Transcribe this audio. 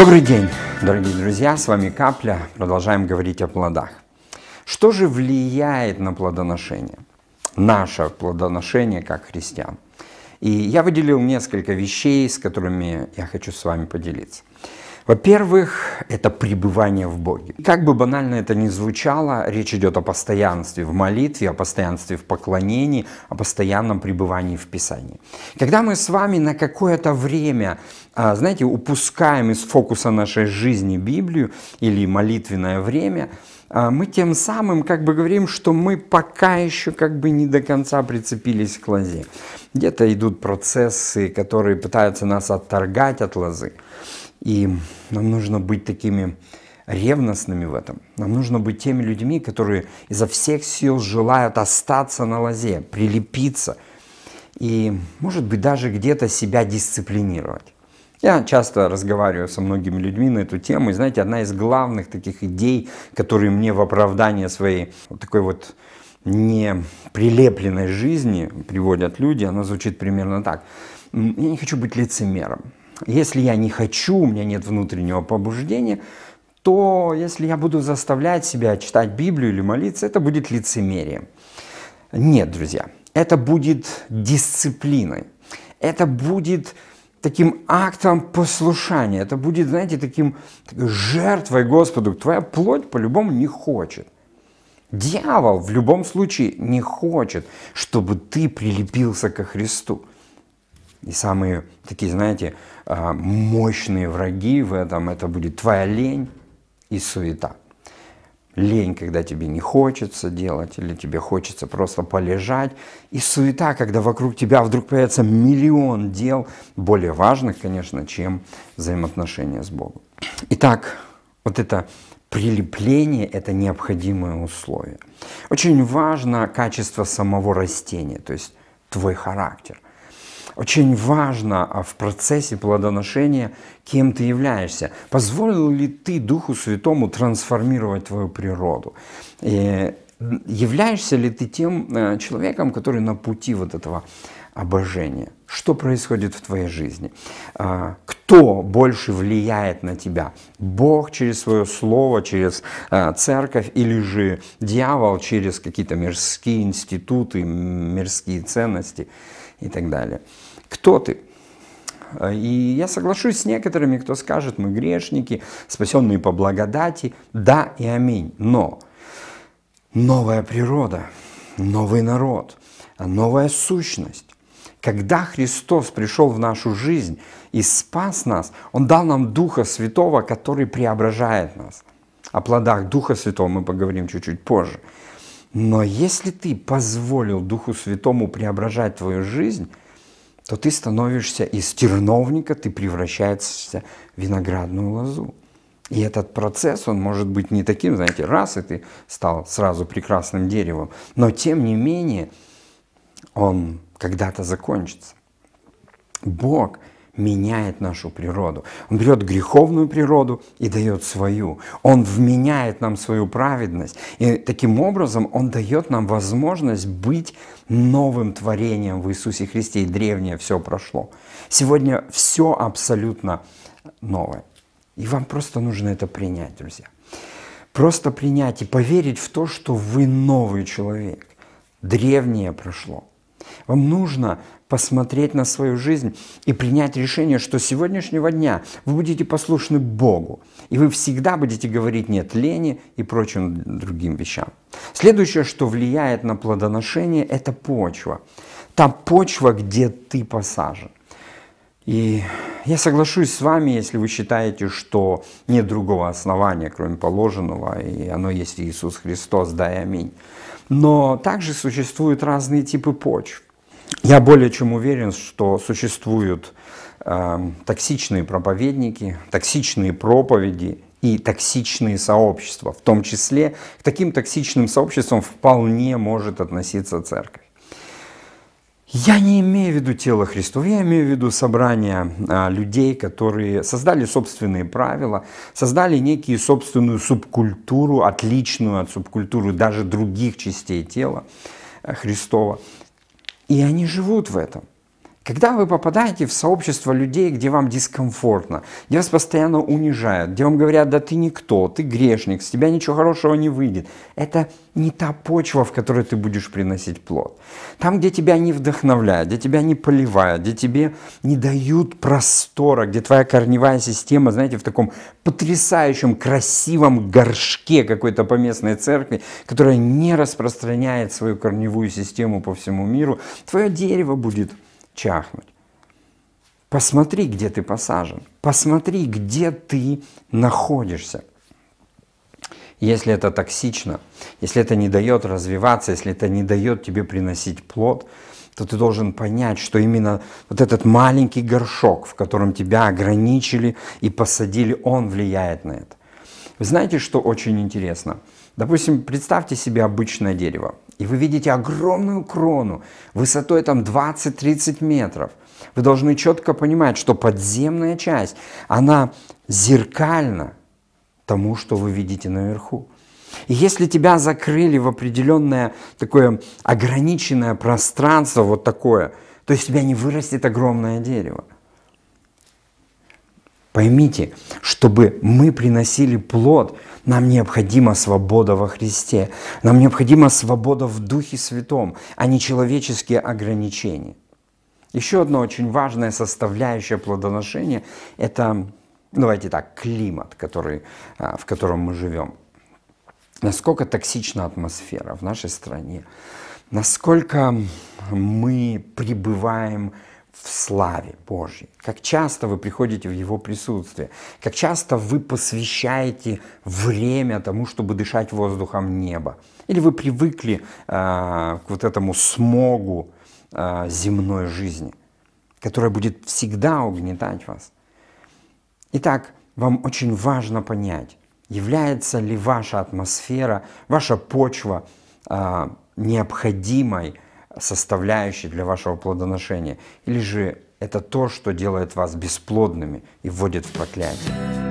Добрый день, дорогие друзья, с вами Капля. Продолжаем говорить о плодах. Что же влияет на плодоношение? Наше плодоношение как христиан. И я выделил несколько вещей, с которыми я хочу с вами поделиться. Во-первых, это пребывание в Боге. как бы банально это ни звучало, речь идет о постоянстве в молитве, о постоянстве в поклонении, о постоянном пребывании в Писании. Когда мы с вами на какое-то время, а, знаете, упускаем из фокуса нашей жизни Библию или молитвенное время, а, мы тем самым как бы говорим, что мы пока еще как бы не до конца прицепились к лозе. Где-то идут процессы, которые пытаются нас отторгать от лозы. И нам нужно быть такими ревностными в этом. Нам нужно быть теми людьми, которые изо всех сил желают остаться на лозе, прилепиться и, может быть, даже где-то себя дисциплинировать. Я часто разговариваю со многими людьми на эту тему, и знаете, одна из главных таких идей, которые мне в оправдание своей вот такой вот неприлепленной жизни приводят люди, она звучит примерно так. Я не хочу быть лицемером. Если я не хочу, у меня нет внутреннего побуждения, то если я буду заставлять себя читать Библию или молиться, это будет лицемерием. Нет, друзья, это будет дисциплиной. Это будет таким актом послушания. Это будет, знаете, таким жертвой Господу. Твоя плоть по-любому не хочет. Дьявол в любом случае не хочет, чтобы ты прилепился ко Христу. И самые такие, знаете, а, мощные враги в этом, это будет твоя лень и суета. Лень, когда тебе не хочется делать, или тебе хочется просто полежать. И суета, когда вокруг тебя вдруг появится миллион дел, более важных, конечно, чем взаимоотношения с Богом. Итак, вот это прилепление – это необходимое условие. Очень важно качество самого растения, то есть твой характер – очень важно а, в процессе плодоношения, кем ты являешься. Позволил ли ты Духу Святому трансформировать твою природу? И являешься ли ты тем э, человеком, который на пути вот этого обожения? Что происходит в твоей жизни? А, кто больше влияет на тебя? Бог через свое слово, через э, церковь или же дьявол через какие-то мирские институты, мирские ценности и так далее? кто ты. Э, и я соглашусь с некоторыми, кто скажет, мы грешники, спасенные по благодати. Да и аминь. Но новая природа, новый народ, новая сущность. Когда Христос пришел в нашу жизнь и спас нас, Он дал нам Духа Святого, который преображает нас. О плодах Духа Святого мы поговорим чуть-чуть позже. Но если ты позволил Духу Святому преображать твою жизнь, то ты становишься из терновника, ты превращаешься в виноградную лозу. И этот процесс, он может быть не таким, знаете, раз, и ты стал сразу прекрасным деревом, но тем не менее он когда-то закончится. Бог – меняет нашу природу. Он берет греховную природу и дает свою. Он вменяет нам свою праведность. И таким образом он дает нам возможность быть новым творением в Иисусе Христе. И древнее все прошло. Сегодня все абсолютно новое. И вам просто нужно это принять, друзья. Просто принять и поверить в то, что вы новый человек. Древнее прошло. Вам нужно посмотреть на свою жизнь и принять решение, что с сегодняшнего дня вы будете послушны Богу, и вы всегда будете говорить нет лени и прочим другим вещам. Следующее, что влияет на плодоношение, это почва. Та почва, где ты посажен. И я соглашусь с вами, если вы считаете, что нет другого основания, кроме положенного, и оно есть Иисус Христос, да и аминь. Но также существуют разные типы почв. Я более чем уверен, что существуют э, токсичные проповедники, токсичные проповеди и токсичные сообщества. В том числе к таким токсичным сообществам вполне может относиться церковь. Я не имею в виду тело Христова, я имею в виду собрание а, людей, которые создали собственные правила, создали некую собственную субкультуру, отличную от субкультуры даже других частей тела э, Христова. И они живут в этом. Когда вы попадаете в сообщество людей, где вам дискомфортно, где вас постоянно унижают, где вам говорят, да ты никто, ты грешник, с тебя ничего хорошего не выйдет, это не та почва, в которой ты будешь приносить плод. Там, где тебя не вдохновляют, где тебя не поливают, где тебе не дают простора, где твоя корневая система, знаете, в таком потрясающем, красивом горшке какой-то поместной церкви, которая не распространяет свою корневую систему по всему миру, твое дерево будет чахнуть. Посмотри, где ты посажен. Посмотри, где ты находишься. Если это токсично, если это не дает развиваться, если это не дает тебе приносить плод, то ты должен понять, что именно вот этот маленький горшок, в котором тебя ограничили и посадили, он влияет на это. Вы знаете, что очень интересно? Допустим, представьте себе обычное дерево. И вы видите огромную крону высотой там 20-30 метров. Вы должны четко понимать, что подземная часть, она зеркальна тому, что вы видите наверху. И если тебя закрыли в определенное такое ограниченное пространство, вот такое, то из тебя не вырастет огромное дерево. Поймите, чтобы мы приносили плод, нам необходима свобода во Христе, нам необходима свобода в Духе Святом, а не человеческие ограничения. Еще одна очень важная составляющая плодоношения – это, давайте так, климат, который, а, в котором мы живем. Насколько токсична атмосфера в нашей стране, насколько мы пребываем в в славе Божьей, как часто вы приходите в Его присутствие, как часто вы посвящаете время тому, чтобы дышать воздухом неба, или вы привыкли э, к вот этому смогу э, земной жизни, которая будет всегда угнетать вас. Итак, вам очень важно понять, является ли ваша атмосфера, ваша почва э, необходимой, составляющей для вашего плодоношения, или же это то, что делает вас бесплодными и вводит в проклятие.